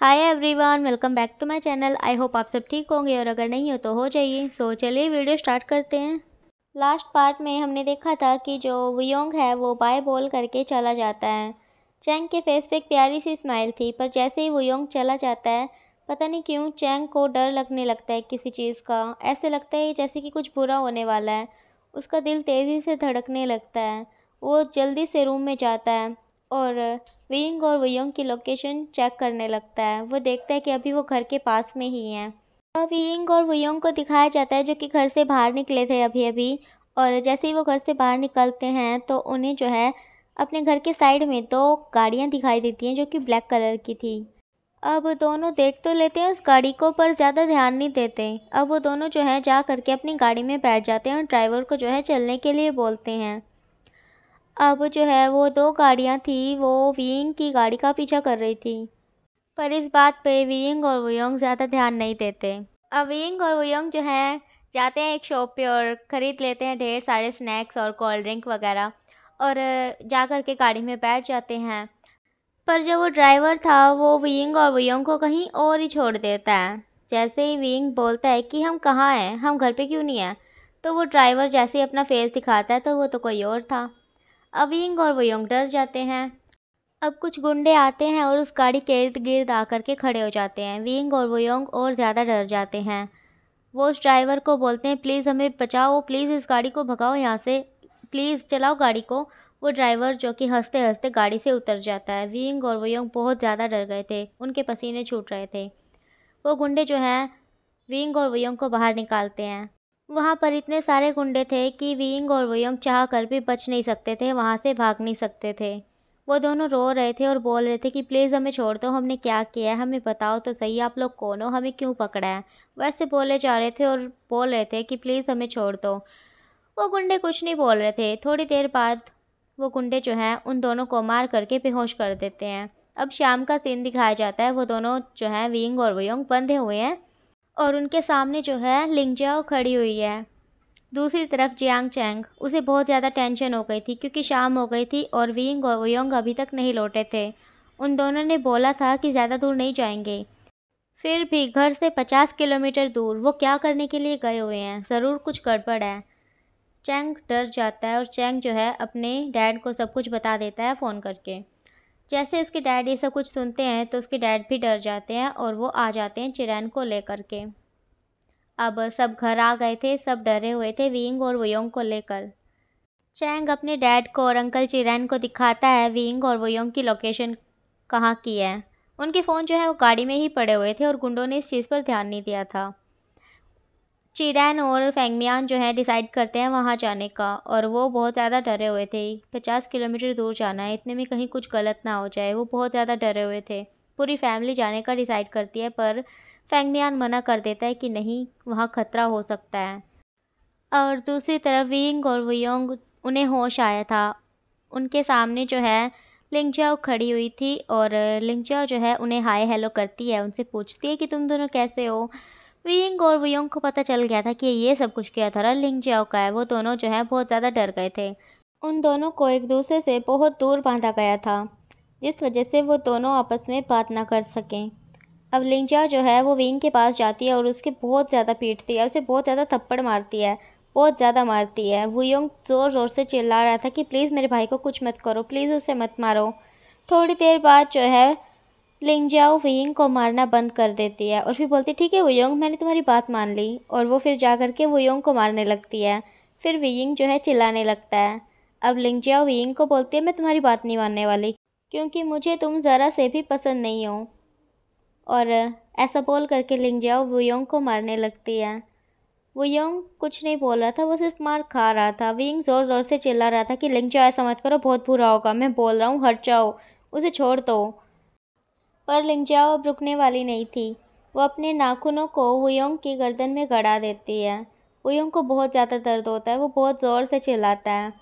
Hi everyone welcome back to my channel I hope आप सब ठीक होंगे और अगर नहीं हो तो हो जाइए सो so, चलिए वीडियो स्टार्ट करते हैं लास्ट पार्ट में हमने देखा था कि जो वियोंग है वो बाय बोल करके चला जाता है चैंग के फेस पे एक प्यारी सी स्माइल थी पर जैसे ही वियोंग चला जाता है पता नहीं क्यों चैंग को डर लगने लगता है किसी चीज़ का ऐसे लगता है जैसे कि कुछ बुरा होने वाला है उसका दिल तेज़ी से धड़कने लगता है वो जल्दी से रूम में जाता है और विंग और वयोंग की लोकेशन चेक करने लगता है वो देखता है कि अभी वो घर के पास में ही हैं विंग और वयोंग को दिखाया जाता है जो कि घर से बाहर निकले थे अभी अभी और जैसे ही वो घर से बाहर निकलते हैं तो उन्हें जो है अपने घर के साइड में दो गाड़ियाँ दिखाई देती हैं जो कि ब्लैक कलर की थी अब दोनों देख तो लेते हैं उस गाड़ी को पर ज़्यादा ध्यान नहीं देते अब वो दोनों जो है जा करके अपनी गाड़ी में बैठ जाते हैं और ड्राइवर को जो है चलने के लिए बोलते हैं अब जो है वो दो गाड़ियाँ थी वो वीइंग की गाड़ी का पीछा कर रही थी पर इस बात पे वीइंग और वोयोंग ज़्यादा ध्यान नहीं देते अब वीइंग और वोयोंग जो है जाते हैं एक शॉप पे और ख़रीद लेते हैं ढेर सारे स्नैक्स और कोल्ड ड्रिंक वगैरह और जा कर के गाड़ी में बैठ जाते हैं पर जो वो ड्राइवर था वो विंग और वियोंग को कहीं और ही छोड़ देता है जैसे ही विंग बोलता है कि हम कहाँ हैं हम घर पर क्यों नहीं हैं तो वो ड्राइवर जैसे ही अपना फेस दिखाता है तो वो तो कोई और था अविंग और वोयोंग डर जाते हैं अब कुछ गुंडे आते हैं और उस गाड़ी के इर्द गिर्द आकर के खड़े हो जाते हैं विंग और योंग और ज़्यादा डर जाते हैं वो उस ड्राइवर को बोलते हैं प्लीज़ हमें बचाओ प्लीज़ इस गाड़ी को भगाओ यहाँ से प्लीज़ चलाओ गाड़ी को वो ड्राइवर जो कि हंसते हंसते गाड़ी से उतर जाता है विंग और योंग बहुत ज़्यादा डर गए थे उनके पसीने छूट रहे थे वो गुंडे जो हैं विंग और वयोंग को बाहर निकालते हैं वहाँ पर इतने सारे गुंडे थे कि वींग और वयोंग चाह कर भी बच नहीं सकते थे वहाँ से भाग नहीं सकते थे वो दोनों रो रहे थे और बोल रहे थे कि प्लीज़ हमें छोड़ दो हमने क्या किया है हमें बताओ तो सही आप लोग कौन हो हमें क्यों पकड़ा है वैसे बोले जा रहे थे और बोल रहे थे कि प्लीज़ हमें छोड़ दो वो गुंडे कुछ नहीं बोल रहे थे थोड़ी देर बाद वो गुंडे जो हैं उन दोनों को मार करके बेहोश कर देते हैं अब शाम का सीन दिखाया जाता है वो दोनों जो हैं विंग और वयोंग बंधे हुए हैं और उनके सामने जो है जाओ खड़ी हुई है दूसरी तरफ जियांग चैंग उसे बहुत ज़्यादा टेंशन हो गई थी क्योंकि शाम हो गई थी और विंग और वयोंग अभी तक नहीं लौटे थे उन दोनों ने बोला था कि ज़्यादा दूर नहीं जाएंगे फिर भी घर से पचास किलोमीटर दूर वो क्या करने के लिए गए हुए हैं ज़रूर कुछ गड़बड़ है चैंग डर जाता है और चैंग जो है अपने डैड को सब कुछ बता देता है फ़ोन करके जैसे उसके डैड ये सब कुछ सुनते हैं तो उसके डैड भी डर जाते हैं और वो आ जाते हैं चिरैन को लेकर के अब सब घर आ गए थे सब डरे हुए थे विंग और वयोंग को लेकर चैंग अपने डैड को और अंकल चिरैन को दिखाता है विंग और वयोंग की लोकेशन कहाँ की है उनके फ़ोन जो है वो गाड़ी में ही पड़े हुए थे और गुंडों ने इस चीज़ पर ध्यान नहीं दिया था चिरैन और फेंगमियान जो है डिसाइड करते हैं वहाँ जाने का और वो बहुत ज़्यादा डरे हुए थे पचास किलोमीटर दूर जाना है इतने में कहीं कुछ गलत ना हो जाए वो बहुत ज़्यादा डरे हुए थे पूरी फैमिली जाने का डिसाइड करती है पर फेंगमियान मना कर देता है कि नहीं वहाँ ख़तरा हो सकता है और दूसरी तरफ विंग और वियोंग उन्हें होश आया था उनके सामने जो है लिंगजाओ खड़ी हुई थी और लिंगजाओ जो है उन्हें हाय हेलो करती है उनसे पूछती है कि तुम दोनों कैसे हो विंग और वियोंग को पता चल गया था कि ये सब कुछ किया था रिंग जियाओ का है वो दोनों जो है बहुत ज़्यादा डर गए थे उन दोनों को एक दूसरे से बहुत दूर बांधा गया था जिस वजह से वो दोनों आपस में बात ना कर सकें अब लिंजा जो है वो विंग के पास जाती है और उसके बहुत ज़्यादा पीटती है उसे बहुत ज़्यादा थप्पड़ मारती है बहुत ज़्यादा मारती है वो यंग ज़ोर ज़ोर से चिल्ला रहा था कि प्लीज़ मेरे भाई को कुछ मत करो प्लीज़ उसे मत मारो थोड़ी देर बाद जो है जाओ वेयिंग को मारना बंद कर देती है और फिर बोलती है ठीक है वोयोंग मैंने तुम्हारी बात मान ली और वो फिर जा कर के वोयोंग को मारने लगती है फिर वेयिंग जो है चिल्लाने लगता है अब जाओ वेयिंग को बोलती है मैं तुम्हारी बात नहीं मानने वाली क्योंकि मुझे तुम ज़रा से भी पसंद नहीं हो और ऐसा बोल करके जाओ वोयोंग को मारने लगती है वोयोंग कुछ नहीं बोल रहा था वो सिर्फ मार खा रहा था विंग ज़ोर ज़ोर से चिल्ला रहा था कि जाओ ऐसा मत करो बहुत बुरा होगा मैं बोल रहा हूँ हट जाओ उसे छोड़ दो तो। पर लिंजाओ अब रुकने वाली नहीं थी वो अपने नाखूनों को हुयोंग की गर्दन में गड़ा देती है हुयोंग को बहुत ज़्यादा दर्द होता है वो बहुत ज़ोर से चिल्लाता है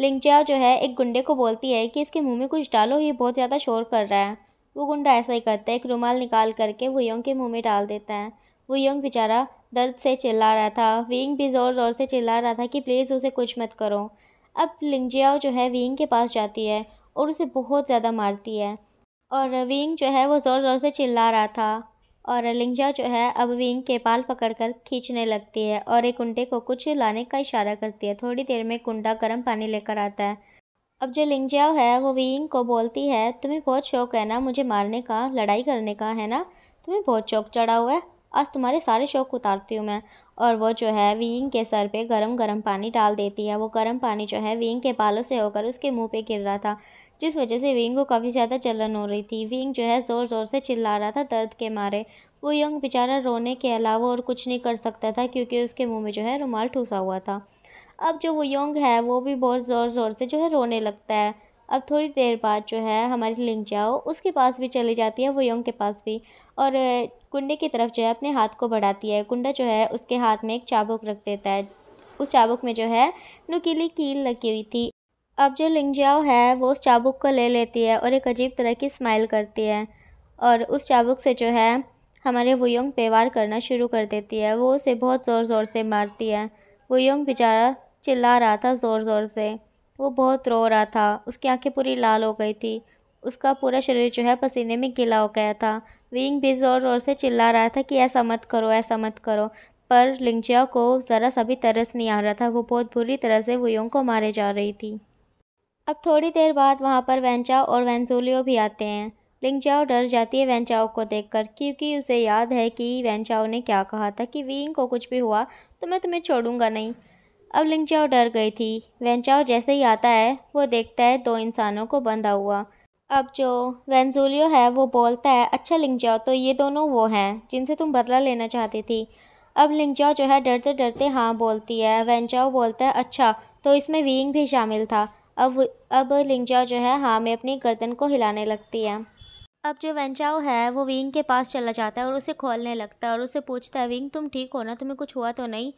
लिंगजाओ जो है एक गुंडे को बोलती है कि इसके मुंह में कुछ डालो ये बहुत ज़्यादा शोर कर रहा है वो गुंडा ऐसा ही करता है एक रुमाल निकाल करके वुयोंग के मुंह में डाल देता है वुयोंग बेचारा दर्द से चिल्ला रहा था विंग भी ज़ोर ज़ोर से चिल्ला रहा था कि प्लीज़ उसे कुछ मत करो अब लिंगजियाओ जो है विंग के पास जाती है और उसे बहुत ज़्यादा मारती है और विंग जो है वो ज़ोर ज़ोर से चिल्ला रहा था और लिंजा जो है अब विंग के पाल पकड़कर खींचने लगती है और एक कुंडे को कुछ लाने का इशारा करती है थोड़ी देर में कुंडा गर्म पानी लेकर आता है अब जो लिंगजाओ है वो विंग को बोलती है तुम्हें बहुत शौक है ना मुझे मारने का लड़ाई करने का है ना तुम्हें बहुत शौक चढ़ा हुआ है आज तुम्हारे सारे शौक उतारती हूँ मैं और वो जो है विंग के सर पे गरम गरम पानी डाल देती है वो गरम पानी जो है विंग के बालों से होकर उसके मुंह पे गिर रहा था जिस वजह से विंग को काफ़ी ज़्यादा चलन हो रही थी विंग जो है ज़ोर ज़ोर से चिल्ला रहा था दर्द के मारे वो यंग बेचारा रोने के अलावा और कुछ नहीं कर सकता था क्योंकि उसके मुंह में जो है रुमाल ठूसा हुआ था अब जो वो यंग है वो भी बहुत ज़ोर ज़ोर से जो है रोने लगता है अब थोड़ी देर बाद जो है हमारी लिंक जाओ उसके पास भी चली जाती है वो यंग के पास भी और कुंडे की तरफ जो है अपने हाथ को बढ़ाती है कुंडा जो है उसके हाथ में एक चाबुक रख देता है उस चाबुक में जो है नुकीली कील लगी हुई थी अब जो लिंगजाओ है वो उस चाबुक को ले लेती है और एक अजीब तरह की स्माइल करती है और उस चाबुक से जो है हमारे वुयोंग पे वार करना शुरू कर देती है वो उसे बहुत ज़ोर ज़ोर से मारती है वुयोंग बेचारा चिल्ला रहा था ज़ोर ज़ोर से वो बहुत रो रहा था उसकी आंखें पूरी लाल हो गई थी उसका पूरा शरीर जो है पसीने में गिला हो गया था विंग भी ज़ोर ज़ोर से चिल्ला रहा था कि ऐसा मत करो ऐसा मत करो पर लिंगजिया को ज़रा सा भी तरस नहीं आ रहा था वो बहुत बुरी तरह से वुयोंग को मारे जा रही थी अब थोड़ी देर बाद वहाँ पर वेंचाओ और वेंजोलियो भी आते हैं लिंगचाओ डर जाती है वेंचाओ को देखकर क्योंकि उसे याद है कि वेंचाओ ने क्या कहा था कि वींग को कुछ भी हुआ तो मैं तुम्हें छोड़ूंगा नहीं अब लिंगचाओ डर गई थी वेंचाओ जैसे ही आता है वो देखता है दो इंसानों को बंधा हुआ अब जो वेंजोलियो है वो बोलता है अच्छा लिंगचाओ तो ये दोनों वो हैं जिनसे तुम बदला लेना चाहती थी अब लिंगचाओ जो है डरते डरते हाँ बोलती है वेंचाओ बोलता है अच्छा तो इसमें वींग भी शामिल था अब अब लिंगजाओ जो है हाँ में अपनी गर्दन को हिलाने लगती है अब जो वेंचाओ है वो विंग के पास चला जाता है और उसे खोलने लगता है और उसे पूछता है विंग तुम ठीक हो ना तुम्हें कुछ हुआ तो नहीं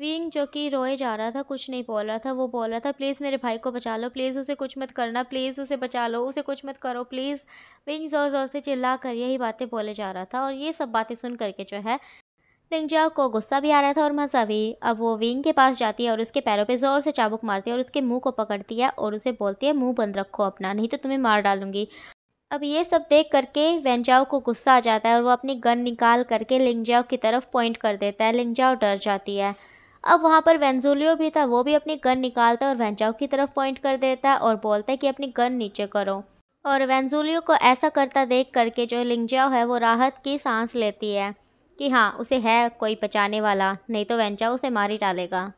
विंग जो कि रोए जा रहा था कुछ नहीं बोल रहा था वो बोल रहा था प्लीज़ मेरे भाई को बचा लो प्लीज़ उसे कुछ मत करना प्लीज़ उसे बचा लो उसे कुछ मत करो प्लीज़ विंग ज़ोर ज़ोर से चिल्ला कर यही बातें बोले जा रहा था और ये सब बातें सुन करके जो है लिंगजाओ को गुस्सा भी आ रहा था और मज़ा भी अब वो विंग के पास जाती है और उसके पैरों पे ज़ोर से चाबुक मारती है और उसके मुंह को पकड़ती है और उसे बोलती है मुंह बंद रखो अपना नहीं तो तुम्हें मार डालूंगी अब ये सब देख करके वेंजाओ को गुस्सा आ जाता है और वो अपनी गन निकाल करके लिंगजाओ की तरफ पॉइंट कर देता है लिंगजाओ डर जाती है अब वहाँ पर वेंजुलियो भी था वो भी अपनी गन निकालता है और वेंजाओ की तरफ पॉइंट कर देता है और बोलता है कि अपनी गन नीचे करो और वेंजुलियो को ऐसा करता देख करके जो लिंगजाओ है वो राहत की सांस लेती है कि हाँ उसे है कोई बचाने वाला नहीं तो वेंचा उसे मार ही डालेगा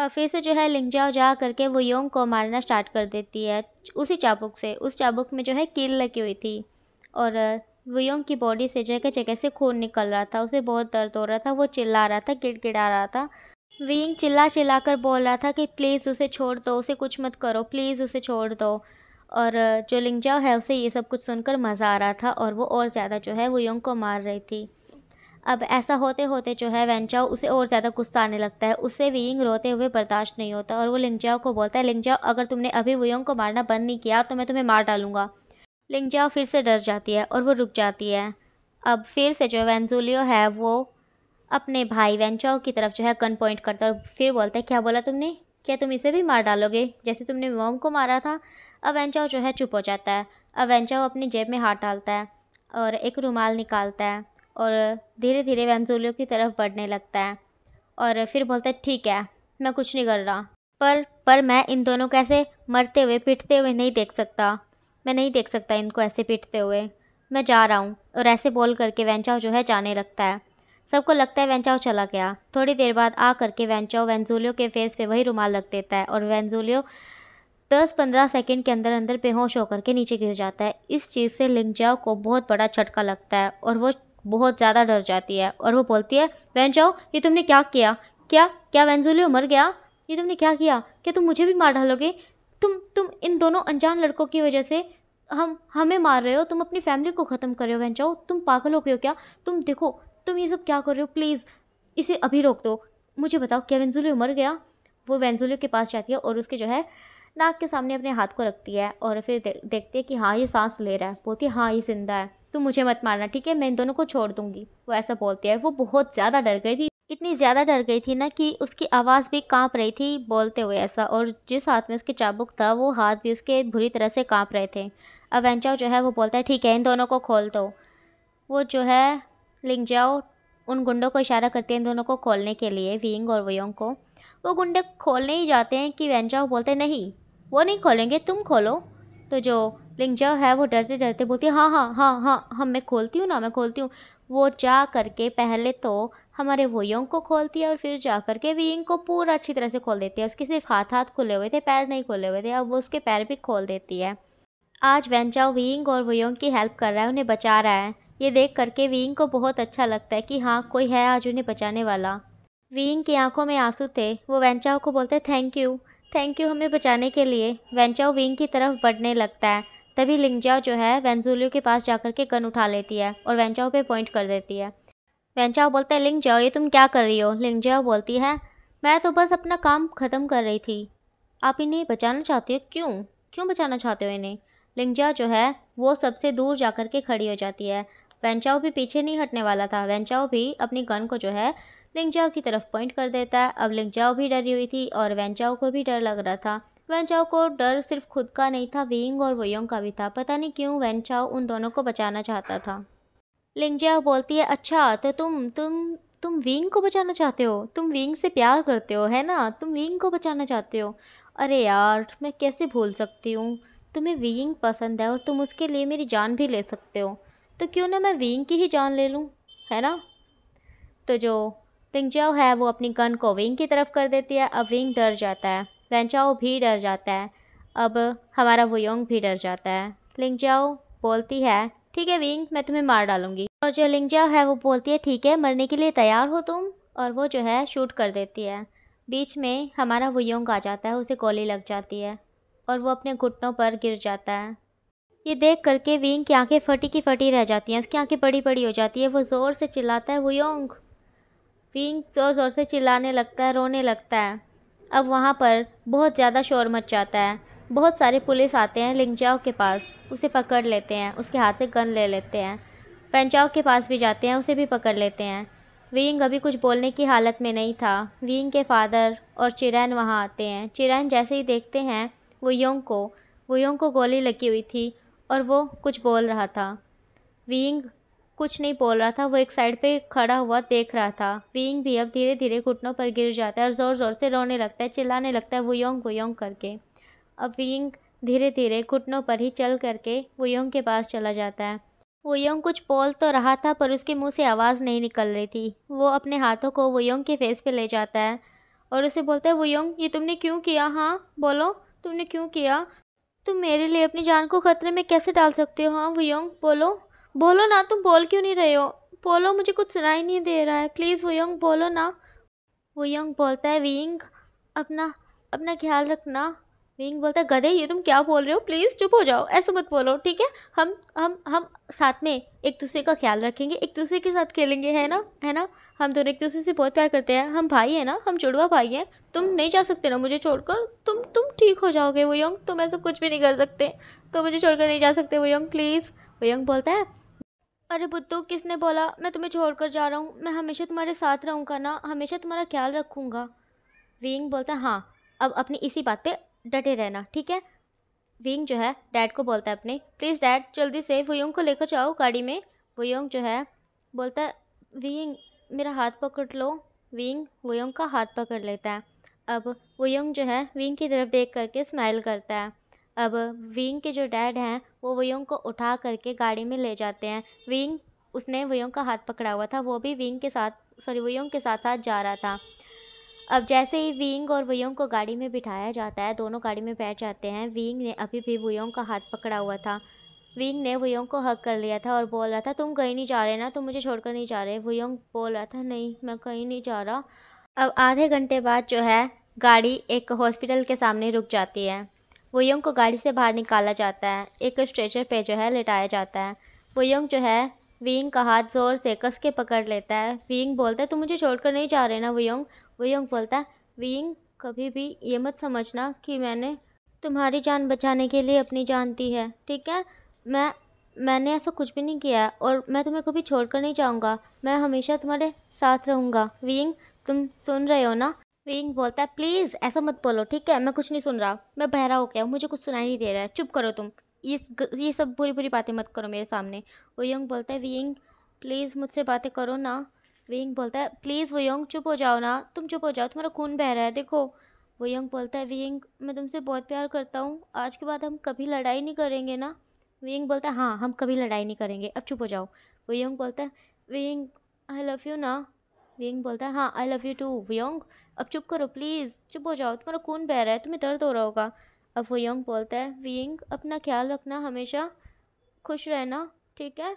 और फिर से जो है लिंगजाओ जा करके वो योंग को मारना स्टार्ट कर देती है उसी चाबुक से उस चाबुक में जो है कील लगी हुई थी और वो योंग की बॉडी से जगह जगह से खून निकल रहा था उसे बहुत दर्द हो रहा था वो चिल्ला रहा था गिड़गिड़ा रहा था विंग चिल्ला चिल्ला कर बोल रहा था कि प्लीज़ उसे छोड़ दो उसे कुछ मत करो प्लीज़ उसे छोड़ दो और जो लिंगजाओ है उसे ये सब कुछ सुनकर मज़ा आ रहा था और वो और ज़्यादा जो है वो योंग को मार रही थी अब ऐसा होते होते जो है वेंचाओ उसे और ज़्यादा गुस्सा आने लगता है उससे वियिंग रोते हुए बर्दाश्त नहीं होता और वो लिंगजाओ को बोलता है लिंगजाओ अगर तुमने अभी वुयोंग को मारना बंद नहीं किया तो मैं तुम्हें मार डालूंगा लिंगजाओ फिर से डर जाती है और वो रुक जाती है अब फिर से जो वेंजुलियो है वो अपने भाई वेंचाओ की तरफ जो है गन पॉइंट करता है और फिर बोलता है क्या बोला तुमने क्या तुम इसे भी मार डालोगे जैसे तुमने मोम को मारा था अब वेंचाओ जो है चुप हो जाता है अब वेंचाओ अपनी जेब में हाथ डालता है और एक रुमाल निकालता है और धीरे धीरे वेंजोलियो की तरफ बढ़ने लगता है और फिर बोलता है ठीक है मैं कुछ नहीं कर रहा पर पर मैं इन दोनों को ऐसे मरते हुए पिटते हुए नहीं देख सकता मैं नहीं देख सकता इनको ऐसे पिटते हुए मैं जा रहा हूँ और ऐसे बोल करके वेंचाओ जो है जाने लगता है सबको लगता है वेंचाओ चला गया थोड़ी देर बाद आ करके वेंचाओ वेंजोलियो के फेस पे वही रुमाल रख देता है और वेंजोलियो दस पंद्रह सेकेंड के अंदर अंदर बेहोश होकर के नीचे गिर जाता है इस चीज़ से लिंगजाओ को बहुत बड़ा झटका लगता है और वो बहुत ज़्यादा डर जाती है और वो बोलती है वेंजाओ ये तुमने क्या किया क्या क्या वेंजुलियो मर गया ये तुमने क्या किया क्या तुम मुझे भी मार डालोगे तुम तुम इन दोनों अनजान लड़कों की वजह से हम हमें मार रहे हो तुम अपनी फैमिली को ख़त्म कर रहे हो वेंजाओ तुम पागल हो गए हो क्या तुम देखो तुम ये सब क्या कर रहे हो प्लीज़ इसे अभी रोक दो मुझे बताओ क्या वेंजुलियो मर गया वो वेंजुलियो के पास जाती है और उसके जो है नाक के सामने अपने हाथ को रखती है और फिर देखती है कि हाँ ये सांस ले रहा है बोलती है हाँ ये जिंदा है तू मुझे मत मारना ठीक है मैं इन दोनों को छोड़ दूंगी वो ऐसा बोलती है वो बहुत ज़्यादा डर गई थी इतनी ज़्यादा डर गई थी ना कि उसकी आवाज़ भी कांप रही थी बोलते हुए ऐसा और जिस हाथ में उसके चाबुक था वो हाथ भी उसके बुरी तरह से कांप रहे थे अवेंचाओ जो है वो बोलता है ठीक है इन दोनों को खोल दो वो जो है लिंग जाओ उन गुंडों को इशारा करते हैं इन दोनों को खोलने के लिए विंग और वयोंग को वो गुंडे खोलने ही जाते हैं कि वेंचाओ बोलते नहीं वो नहीं खोलेंगे तुम खोलो तो जो लेकिन जो है वो डरते डरते बोलती है हाँ हाँ हाँ हाँ हम हाँ, मैं खोलती हूँ ना मैं खोलती हूँ वो जा करके पहले तो हमारे वोयोंग को खोलती है और फिर जा करके विंग को पूरा अच्छी तरह से खोल देती है उसके सिर्फ हाथ हाथ खुले हुए थे पैर नहीं खुले हुए थे अब वो उसके पैर भी खोल देती है आज वेंचाओ विंग और वोयोंग की हेल्प कर रहा है उन्हें बचा रहा है ये देख करके विंग को बहुत अच्छा लगता है कि हाँ कोई है आज उन्हें बचाने वाला विंग की आंखों में आंसू थे वो वेंचाओ को बोलते थैंक यू थैंक यू हमें बचाने के लिए वेंचाओ विंग की तरफ बढ़ने लगता है तभी लिंगजाओ जो है वेंजुलियो के पास जाकर के गन उठा लेती है और वेंचाओ पे पॉइंट कर देती है वेंचाओ बोलता है लिंगजाओ ये तुम क्या कर रही हो लिंगजाओ बोलती है मैं तो बस अपना काम ख़त्म कर रही थी आप इन्हें बचाना चाहते हो क्यों क्यों बचाना चाहते हो इन्हें लिंगजाओ जो है वो सबसे दूर जा कर के खड़ी हो जाती है वेंचाओ भी पीछे नहीं हटने वाला था वेंचाओ भी अपनी गन को जो है लिंगजाओ की तरफ पॉइंट कर देता है अब लिंगजाओ भी डरी हुई थी और वेंचाओ को भी डर लग रहा था वेंचाओ को डर सिर्फ खुद का नहीं था वेंग और वयोंग का भी था पता नहीं क्यों वेंचाओ उन दोनों को बचाना चाहता था लिंगजिया बोलती है अच्छा तो तुम तुम तुम विंग को बचाना चाहते हो तुम विंग से प्यार करते हो है ना तुम विंग को बचाना चाहते हो अरे यार मैं कैसे भूल सकती हूँ तुम्हें विंग पसंद है और तुम उसके लिए मेरी जान भी ले सकते हो तो क्यों ना मैं विंग की ही जान ले लूँ है ना तो जो टिंगजाओ है वो अपनी गन को विंग की तरफ कर देती है अब विंग डर जाता है वेंचाओ भी डर जाता है अब हमारा वोयोंग भी डर जाता है लिंगजाओ बोलती है ठीक है विंग मैं तुम्हें मार डालूंगी और जो लिंगजाओ है वो बोलती है ठीक है मरने के लिए तैयार हो तुम और वो जो है शूट कर देती है बीच में हमारा वोयोंग आ जाता है उसे गोली लग जाती है और वो अपने घुटनों पर गिर जाता है ये देख करके विंग की आँखें फटी की फटी रह जाती हैं उसकी आँखें बड़ी बड़ी हो जाती है वो ज़ोर से चिल्लाता है वोयोंग विंग ज़ोर ज़ोर से चिल्लाने लगता है रोने लगता है अब वहाँ पर बहुत ज़्यादा शोर मच जाता है बहुत सारे पुलिस आते हैं लिंगजाओ के पास उसे पकड़ लेते हैं उसके हाथ से गन ले लेते हैं पेंचाओ के पास भी जाते हैं उसे भी पकड़ लेते हैं विंग अभी कुछ बोलने की हालत में नहीं था विंग के फादर और चिरैन वहाँ आते हैं चिरैन जैसे ही देखते हैं वो योंग को वो योंग को गोली लगी हुई थी और वो कुछ बोल रहा था विंग कुछ नहीं बोल रहा था वो एक साइड पे खड़ा हुआ देख रहा था वींग भी अब धीरे धीरे घुटनों पर गिर जाता है और ज़ोर ज़ोर से रोने लगता है चिल्लाने लगता है वो योंग योंग करके अब वींग धीरे धीरे घुटनों पर ही चल करके वुयोंग योंग के पास चला जाता है वो योंग कुछ बोल तो रहा था पर उसके मुँह से आवाज़ नहीं निकल रही थी वो अपने हाथों को वो योंग के फेस पर ले जाता है और उसे बोलता है वो योंग ये तुमने क्यों किया हाँ बोलो तुमने क्यों किया तुम मेरे लिए अपनी जान को खतरे में कैसे डाल सकते हो हाँ वुयोंग बोलो बोलो ना तुम बोल क्यों नहीं रहे हो बोलो मुझे कुछ सुनाई नहीं दे रहा है प्लीज़ वोयंग बोलो ना वोयंग बोलता है विंग अपना अपना ख्याल रखना विंग बोलता है गधे ये तुम क्या बोल रहे हो प्लीज़ चुप हो जाओ ऐसे मत बोलो ठीक है हम हम हम साथ में एक दूसरे का ख्याल रखेंगे एक दूसरे के साथ खेलेंगे है ना है ना हम दोनों एक दूसरे से बहुत प्यार करते हैं हम भाई हैं ना हम जुड़वा भाई हैं तुम नहीं जा सकते ना मुझे छोड़कर तुम तुम ठीक हो जाओगे वो यंग तुम ऐसा कुछ भी नहीं कर सकते तो मुझे छोड़कर नहीं जा सकते वो यंग प्लीज़ वो यंग बोलता है अरे बुद्धू किसने बोला मैं तुम्हें छोड़कर जा रहा हूँ मैं हमेशा तुम्हारे साथ रहूँगा ना हमेशा तुम्हारा ख्याल रखूँगा विंग बोलता है हाँ अब अपनी इसी बात पे डटे रहना ठीक है विंग जो है डैड को बोलता है अपने प्लीज़ डैड जल्दी से वोयोंग को लेकर जाओ गाड़ी में वोयोंग जो है बोलता है विंग मेरा हाथ पकड़ लो विंग वोयोंग का हाथ पकड़ लेता है अब वोयोंग जो है विंग की तरफ देख करके स्माइल करता है अब विंग के जो डैड हैं वो वियोंग को उठा करके गाड़ी में ले जाते हैं विंग उसने वियोंग का हाथ पकड़ा हुआ था वो भी विंग के साथ सॉरी वियोंग के साथ साथ जा रहा था अब जैसे ही विंग और वयोंग को गाड़ी में बिठाया जाता है दोनों गाड़ी में बैठ जाते हैं विंग ने अभी भी वुयोंग का हाथ पकड़ा हुआ था विंग ने वुयोंग को हक कर लिया था और बोल रहा था तुम कहीं नहीं जा रहे ना तुम मुझे छोड़कर नहीं जा रहे वयोंग बोल रहा था नहीं मैं कहीं नहीं जा रहा अब आधे घंटे बाद जो है गाड़ी एक हॉस्पिटल के सामने रुक जाती है वोयोंग को गाड़ी से बाहर निकाला जाता है एक स्ट्रेचर पे जो है लेटाया जाता है वोयोंग जो है विंग का हाथ ज़ोर से कस के पकड़ लेता है विंग बोलता है तुम मुझे छोड़कर नहीं जा रहे ना वोयोंग वोयोंग बोलता है विंग कभी भी ये मत समझना कि मैंने तुम्हारी जान बचाने के लिए अपनी जान दी है ठीक है मैं मैंने ऐसा कुछ भी नहीं किया और मैं तुम्हें कभी छोड़ नहीं जाऊँगा मैं हमेशा तुम्हारे साथ रहूँगा विंग तुम सुन रहे हो ना विंग बोलता है प्लीज़ ऐसा मत बोलो ठीक है मैं कुछ नहीं सुन रहा मैं बहरा हो गया हूँ मुझे कुछ सुनाई नहीं दे रहा है चुप करो तुम ये ये सब बुरी बुरी बातें मत करो मेरे सामने वो यंग बोलता है विंग प्लीज़ मुझसे बातें करो ना विंग बोलता है प्लीज़ वो यंग चुप हो जाओ ना तुम चुप हो जाओ तुम्हारा खून बह रहा है देखो वो यंग बोलता है विंग मैं तुमसे बहुत प्यार करता हूँ आज के बाद हम कभी लड़ाई नहीं करेंगे ना विंग बोलता है हाँ हम कभी लड़ाई नहीं करेंगे अब चुप हो जाओ वो यंग बोलता है विंग आई लव यू ना विंग बोलता है हाँ आई लव यू टू वियोंग अब चुप करो प्लीज़ चुप हो जाओ तुम्हारा खून बह रहा है तुम्हें दर्द हो रहा होगा अब वो यंग बोलता है विंग अपना ख्याल रखना हमेशा खुश रहना ठीक है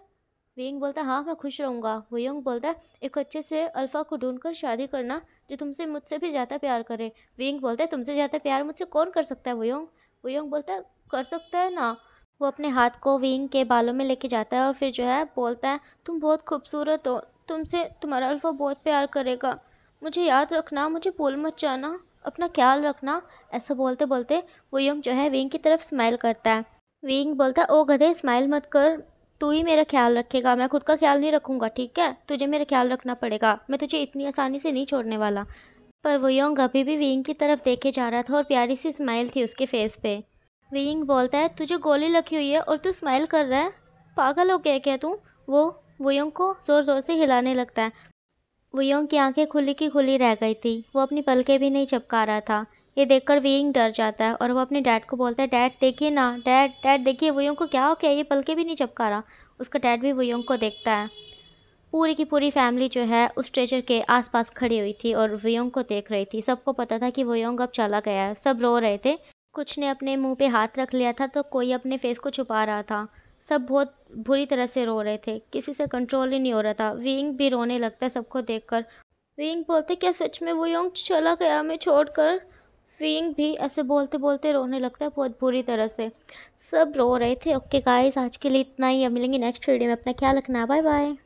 विंग बोलता है हाँ मैं खुश रहूँगा वो यंग बोलता है एक अच्छे से अल्फ़ा को ढूंढ कर शादी करना जो तुमसे मुझसे भी ज़्यादा प्यार करे विंग बोलता है तुमसे ज़्यादा प्यार मुझसे कौन कर सकता है वो यंग वो यंग बोलता है कर सकता है ना वो अपने हाथ को विंग के बालों में लेके जाता है और फिर जो है बोलता है तुम बहुत खूबसूरत हो तुमसे तुम्हारा अल्फ़ा बहुत प्यार करेगा मुझे याद रखना मुझे भूल मत जाना अपना ख्याल रखना ऐसा बोलते बोलते वो यंग जो है विंग की तरफ स्माइल करता है विंग बोलता है ओ गधे स्माइल मत कर तू ही मेरा ख्याल रखेगा मैं खुद का ख्याल नहीं रखूँगा ठीक है तुझे मेरा ख्याल रखना पड़ेगा मैं तुझे इतनी आसानी से नहीं छोड़ने वाला पर वो यंग अभी भी विंग की तरफ देखे जा रहा था और प्यारी सी स्माइल थी उसके फेस पे विंग बोलता है तुझे गोली लगी हुई है और तू स्माइल कर रहा है पागल हो गया क्या तू वो वो यंग को ज़ोर ज़ोर से हिलाने लगता है वुयोंग की आंखें खुली की खुली रह गई थी वो अपनी पलकें भी नहीं चपका रहा था ये देखकर वियंग डर जाता है और वो अपने डैड को बोलता है डैड देखिए ना डैड डैड देखिए वुयोंग को क्या हो क्या ये पलके भी नहीं चपका रहा उसका डैड भी वुयोंग को देखता है पूरी की पूरी फैमिली जो है उस स्ट्रेचर के आसपास खड़ी हुई थी और वियोंग को देख रही थी सबको पता था कि वियोंग अब चला गया है सब रो रहे थे कुछ ने अपने मुंह पे हाथ रख लिया था तो कोई अपने फेस को छुपा रहा था सब बहुत बुरी तरह से रो रहे थे किसी से कंट्रोल ही नहीं हो रहा था विंग भी रोने लगता है सबको देख कर विंग बोलते क्या सच में वो योंग चला गया हमें छोड़कर विंग भी ऐसे बोलते बोलते रोने लगता है बहुत बुरी तरह से सब रो रहे थे ओके गाइस आज के लिए इतना ही अब मिलेंगे नेक्स्ट वीडियो में अपना ख्याल रखना बाय बाय